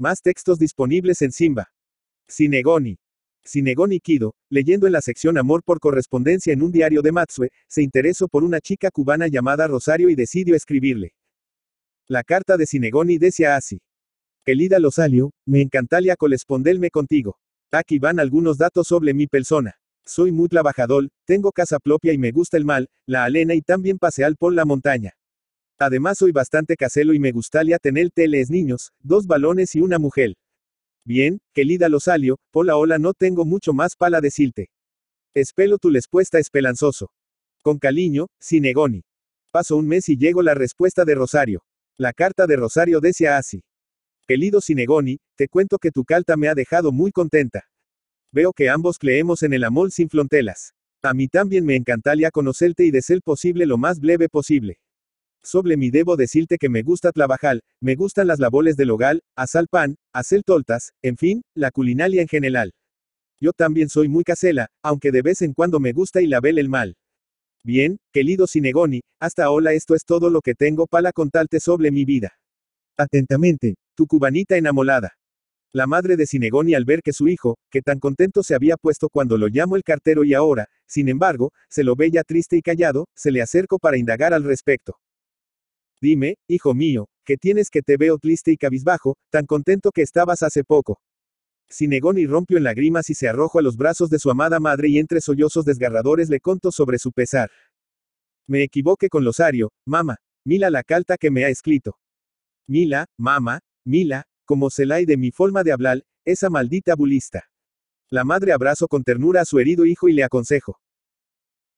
Más textos disponibles en Simba. Sinegoni. Sinegoni Kido, leyendo en la sección Amor por correspondencia en un diario de Matsue, se interesó por una chica cubana llamada Rosario y decidió escribirle. La carta de Sinegoni decía así. Elida Losalio, me encantaría corresponderme contigo. Aquí van algunos datos sobre mi persona. Soy muy trabajador, tengo casa propia y me gusta el mal, la alena y también pasear por la montaña. Además soy bastante caselo y me gustaría tener teles niños, dos balones y una mujer. Bien, querida Losalio, hola hola no tengo mucho más para decirte. Espelo tu respuesta pelanzoso. Con caliño, Sinegoni. Paso un mes y llego la respuesta de Rosario. La carta de Rosario decía así. Querido Sinegoni, te cuento que tu carta me ha dejado muy contenta. Veo que ambos creemos en el amor sin fronteras. A mí también me encantaría conocerte y de ser posible lo más breve posible. Sobre mi debo decirte que me gusta trabajar, me gustan las labores del hogar, hacer pan, hacer toltas, en fin, la culinaria en general. Yo también soy muy casela, aunque de vez en cuando me gusta y la el mal. Bien, querido Sinegoni, hasta ahora esto es todo lo que tengo para contarte sobre mi vida. Atentamente, tu cubanita enamorada. La madre de Sinegoni al ver que su hijo, que tan contento se había puesto cuando lo llamó el cartero y ahora, sin embargo, se lo veía triste y callado, se le acercó para indagar al respecto. Dime, hijo mío, que tienes que te veo triste y cabizbajo, tan contento que estabas hace poco. Sinegón y rompió en lágrimas y se arrojó a los brazos de su amada madre y entre sollozos desgarradores le contó sobre su pesar. Me equivoqué con Losario, mamá, mila la carta que me ha escrito. Mila, mamá, mila, como se la hay de mi forma de hablar, esa maldita bulista. La madre abrazó con ternura a su herido hijo y le aconsejo.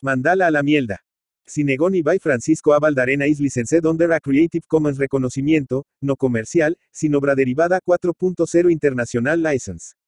Mandala a la mielda y by Francisco A. Valdarena is licensed under a Creative Commons reconocimiento, no comercial, sin obra derivada 4.0 International License.